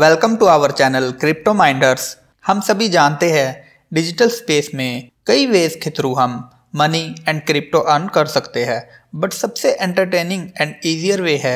welcome to our channel crypto minders हम सभी जानते हैं डिजिटल स्पेस में कई वेज के थ्रू हम मनी एंड क्रिप्टो अर्न कर सकते हैं बट सबसे एंटरटेनिंग एंड ईजियर वे है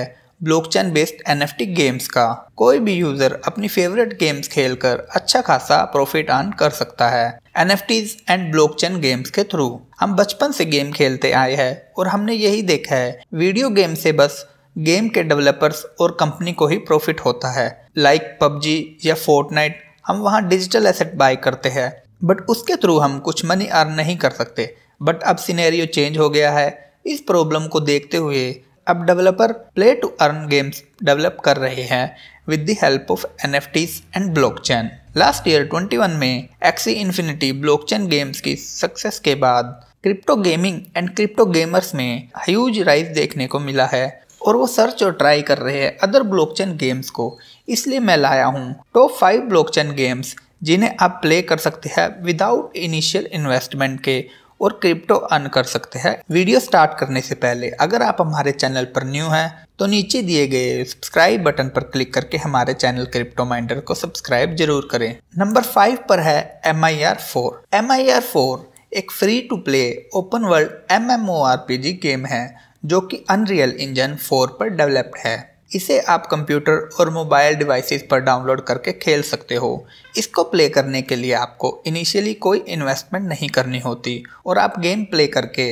ब्लॉकचेन बेस्ड एनएफटी गेम्स का कोई भी यूजर अपनी फेवरेट गेम्स खेलकर अच्छा खासा प्रॉफिट अर्न कर सकता है एन एंड ब्लॉकचेन गेम्स के थ्रू हम बचपन से गेम खेलते आए हैं और हमने यही देखा है वीडियो गेम से बस गेम के डेवलपर्स और कंपनी को ही प्रॉफिट होता है लाइक पबजी या फोर्टनाइट हम वहाँ डिजिटल एसेट बाय करते हैं बट उसके थ्रू हम कुछ मनी अर्न नहीं कर सकते बट अब सीनेरियो चेंज हो गया है इस प्रॉब्लम को देखते हुए अब developer play to earn games develop कर रहे हैं with the help of N F Ts and chain last year twenty one में Axie Infinity blockchain games की सक्सेस के बाद crypto gaming and crypto gamers में ह्यूज राइज देखने को मिला है और वो सर्च और ट्राई कर रहे हैं अदर ब्लॉकचेन गेम्स को इसलिए मैं लाया हूँ टॉप फाइव ब्लॉकचेन गेम्स जिन्हें आप प्ले कर सकते हैं विदाउट इनिशियल इन्वेस्टमेंट के और क्रिप्टो अर्न कर सकते हैं वीडियो स्टार्ट करने से पहले अगर आप हमारे चैनल पर न्यू हैं तो नीचे दिए गए सब्सक्राइब बटन पर क्लिक करके हमारे चैनल क्रिप्टो माइंडर को सब्सक्राइब जरूर करें नंबर फाइव पर है M I R four M I R four एक free to play open world M M O R P G game है जो कि अनरियल इंजन 4 पर डेवलप्ड है इसे आप कंप्यूटर और मोबाइल डिवाइसेस पर डाउनलोड करके खेल सकते हो इसको प्ले करने के लिए आपको इनिशियली कोई इन्वेस्टमेंट नहीं करनी होती और आप गेम प्ले करके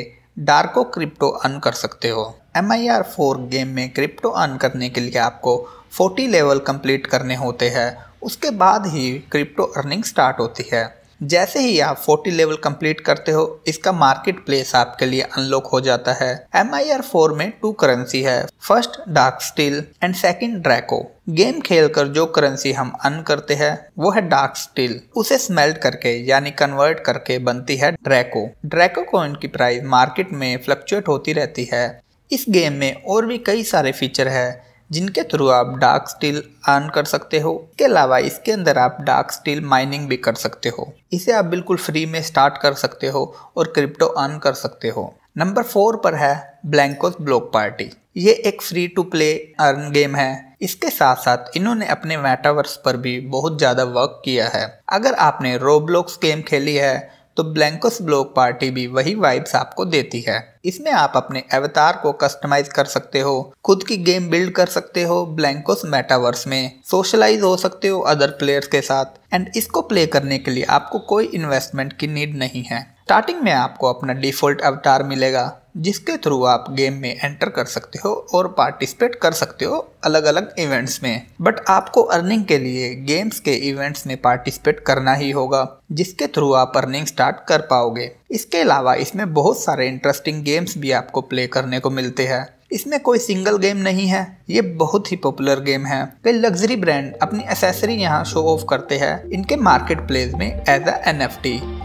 डार्को क्रिप्टो अर्न कर सकते हो M I R four game में क्रिप्टो अर्न करने के लिए आपको 40 लेवल कंप्लीट करने होते हैं उसके बाद ही क्रिप्टो अर्निंग स्टार्ट होती है जैसे ही आप 40 लेवल कंप्लीट करते हो इसका मार्केट प्लेस आपके लिए अनलॉक हो जाता है एम आई आर फोर में टू करेंसी है first dark steel and second Draco game खेलकर जो करेंसी हम अर्न करते हैं वो है डार्क स्टील उसे स्मेल्ट करके यानी कन्वर्ट करके बनती है ड्रैको ड्रैको कॉइन की प्राइस मार्केट में फ्लक्चुएट होती रहती है इस गेम में और भी कई सारे फीचर है जिनके थ्रू आप डार्क स्टील अर्न कर सकते हो इसके अलावा इसके अंदर आप डार्क स्टील माइनिंग भी कर सकते हो इसे आप बिल्कुल फ्री में स्टार्ट कर सकते हो और क्रिप्टो अर्न कर सकते हो नंबर फोर पर है ब्लैंकोस ब्लॉक पार्टी ये एक free to play earn game है इसके साथ साथ इन्होंने अपने मेटावर्स पर भी बहुत ज़्यादा वर्क किया है अगर आपने रोब्लॉक्स गेम खेली है तो ब्लैंकोस ब्लॉक पार्टी भी वही वाइब्स आपको देती है इसमें आप अपने अवतार को कस्टमाइज कर सकते हो खुद की गेम बिल्ड कर सकते हो ब्लैंकोस मेटावर्स में सोशलाइज हो सकते हो अदर प्लेयर्स के साथ एंड इसको प्ले करने के लिए आपको कोई इन्वेस्टमेंट की नीड नहीं है स्टार्टिंग में आपको अपना डिफॉल्ट अवतार मिलेगा जिसके थ्रू आप गेम में एंटर कर सकते हो और पार्टिसिपेट कर सकते हो अलग अलग इवेंट्स में बट आपको अर्निंग के लिए गेम्स के इवेंट्स में पार्टिसिपेट करना ही होगा जिसके थ्रू आप अर्निंग स्टार्ट कर पाओगे इसके अलावा इसमें बहुत सारे इंटरेस्टिंग गेम्स भी आपको प्ले करने को मिलते हैं इसमें कोई सिंगल गेम नहीं है ये बहुत ही पॉपुलर गेम है वे लग्जरी ब्रांड अपनी एसेसरी यहाँ शो ऑफ करते हैं इनके मार्केट प्लेस में as a an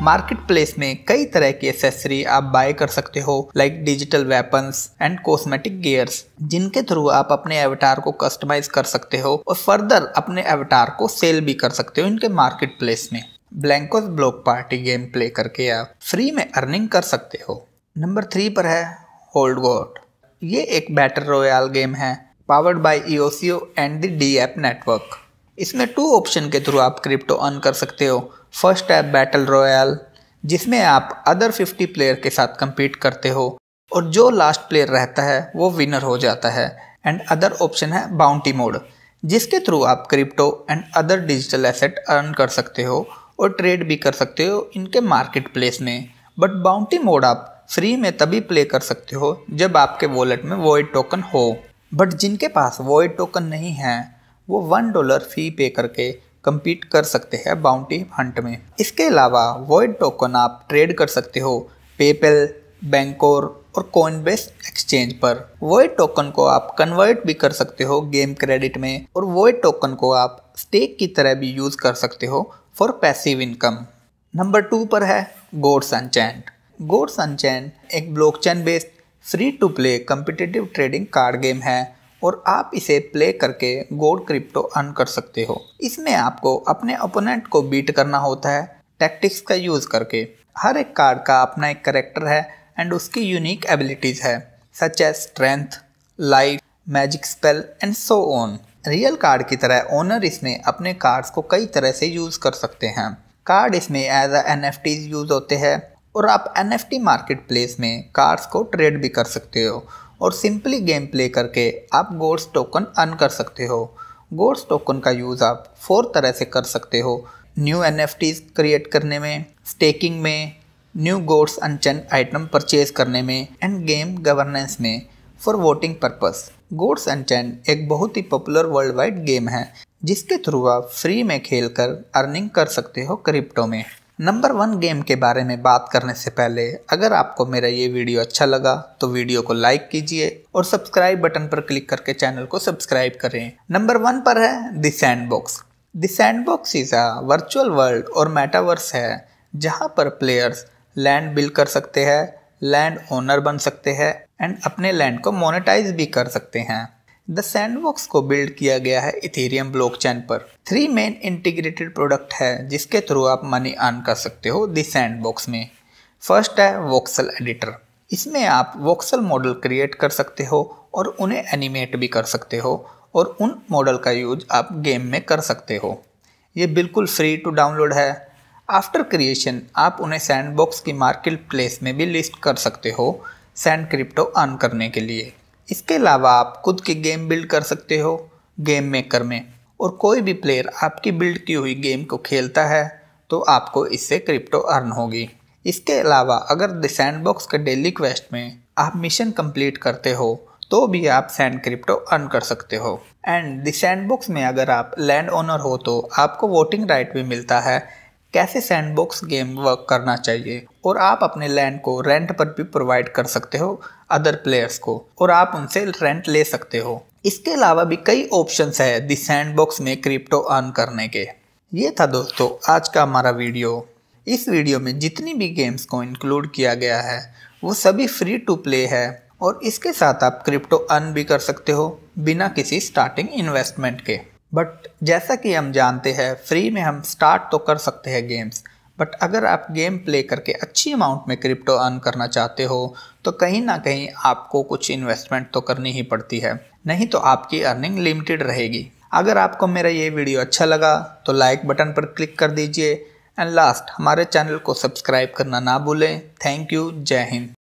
market place में कई तरह की एसेसरी आप बाय कर सकते हो like digital weapon and cosmetic gears जिनके थ्रू आप अपने एवटार को कस्टमाइज कर सकते हो और फर्दर अपने एवटार को सेल भी कर सकते हो इनके मार्केट प्लेस में Blankos block party game play करके आप फ्री में अर्निंग कर सकते हो नंबर थ्री पर है होल्ड वॉट ये एक बैटर रॉयल गेम है powered by EOCO and the dApp network इसमें टू ऑप्शन के थ्रू आप क्रिप्टो अर्न कर सकते हो फर्स्ट ऐप बैटल रॉयल जिसमें आप अदर 50 प्लेयर के साथ कम्पीट करते हो और जो लास्ट प्लेयर रहता है वो विनर हो जाता है एंड अदर ऑप्शन है बाउंटी मोड जिसके थ्रू आप crypto and other digital asset earn कर सकते हो और ट्रेड भी कर सकते हो इनके मार्केट प्लेस में बट बाउंटी मोड आप फ्री में तभी प्ले कर सकते हो जब आपके वॉलेट में वॉइड टोकन हो बट जिनके पास वॉइड टोकन नहीं है वो वन डॉलर फ़ी पे करके कम्पीट कर सकते हैं बाउंटी हंट में इसके अलावा वॉइड टोकन आप ट्रेड कर सकते हो पेपल बैंकोर और कॉइनबेस एक्सचेंज पर वॉइड टोकन को आप कन्वर्ट भी कर सकते हो गेम क्रेडिट में और वॉइड टोकन को आप स्टेक की तरह भी यूज़ कर सकते हो for passive income number two पर है गोड्स एंड गोड सनचैन एक blockchain based free to play competitive trading card game है और आप इसे प्ले करके गोड क्रिप्टो अर्न कर सकते हो इसमें आपको अपने ओपोनेंट को बीट करना होता है टैक्टिक्स का यूज़ करके हर एक कार्ड का अपना एक करेक्टर है एंड उसकी यूनिक एबिलिटीज़ है such as strength life magic spell and so on real card की तरह ओनर इसमें अपने कार्ड्स को कई तरह से यूज़ कर सकते हैं कार्ड इसमें एज अ एन यूज़ होते हैं और आप N F T market place में कार्स को ट्रेड भी कर सकते हो और सिंपली गेम प्ले करके आप गोड्स टोकन अर्न कर सकते हो गोड्स टोकन का यूज़ आप फोर तरह से कर सकते हो न्यू एन एफ क्रिएट करने में स्टेकिंग में new Gods Unchained item purchase करने में एंड गेम गवर्नेंस में for voting purpose Gods Unchained एक बहुत ही पॉपुलर वर्ल्ड वाइड गेम है जिसके थ्रू आप फ्री में खेलकर अर्निंग कर सकते हो क्रिप्टो में नंबर वन गेम के बारे में बात करने से पहले अगर आपको मेरा ये वीडियो अच्छा लगा तो वीडियो को लाइक कीजिए और सब्सक्राइब बटन पर क्लिक करके चैनल को सब्सक्राइब करें नंबर वन पर है the Sandbox the Sandbox is a virtual world और मेटावर्स है जहाँ पर प्लेयर्स लैंड बिल कर सकते हैं लैंड ओनर बन सकते हैं एंड अपने लैंड को मोनेटाइज भी कर सकते हैं द सैंडबॉक्स को बिल्ड किया गया है इथेरियम ब्लॉकचेन पर थ्री मेन इंटीग्रेटेड प्रोडक्ट है जिसके थ्रू आप मनी अर्न कर सकते हो द सैंडबॉक्स में फर्स्ट है वॉक्सल एडिटर इसमें आप वॉक्सल मॉडल क्रिएट कर सकते हो और उन्हें एनिमेट भी कर सकते हो और उन मॉडल का यूज आप गेम में कर सकते हो ये बिल्कुल फ्री टू डाउनलोड है आफ्टर क्रिएशन आप उन्हें सैंडबॉक्स की मार्केट प्लेस में भी लिस्ट कर सकते हो सैंड क्रिप्टो अर्न करने के लिए इसके अलावा आप खुद की गेम बिल्ड कर सकते हो गेम मेकर में और कोई भी प्लेयर आपकी बिल्ड की हुई गेम को खेलता है तो आपको इससे क्रिप्टो अर्न होगी इसके अलावा अगर द सैंडबॉक्स के डेली क्वेस्ट में आप मिशन कंप्लीट करते हो तो भी आप सैंड क्रिप्टो अर्न कर सकते हो एंड द सैंडबॉक्स में अगर आप लैंड ओनर हो तो आपको वोटिंग राइट भी मिलता है कैसे सैंडबॉक्स गेम वर्क करना चाहिए और आप अपने लैंड को रेंट पर भी प्रोवाइड कर सकते हो अदर प्लेयर्स को और आप उनसे रेंट ले सकते हो इसके अलावा भी कई ऑप्शंस है दी सैंडबॉक्स में क्रिप्टो अर्न करने के ये था दोस्तों आज का हमारा वीडियो इस वीडियो में जितनी भी गेम्स को इंक्लूड किया गया है वो सभी फ्री टू प्ले है और इसके साथ आप क्रिप्टो अर्न भी कर सकते हो बिना किसी स्टार्टिंग इन्वेस्टमेंट के बट जैसा कि हम जानते हैं फ्री में हम स्टार्ट तो कर सकते हैं गेम्स बट अगर आप गेम प्ले करके अच्छी अमाउंट में क्रिप्टो अर्न करना चाहते हो तो कहीं ना कहीं आपको कुछ इन्वेस्टमेंट तो करनी ही पड़ती है नहीं तो आपकी अर्निंग लिमिटेड रहेगी अगर आपको मेरा ये वीडियो अच्छा लगा तो लाइक बटन पर क्लिक कर दीजिए एंड लास्ट हमारे चैनल को सब्सक्राइब करना ना भूलें थैंक यू जय हिंद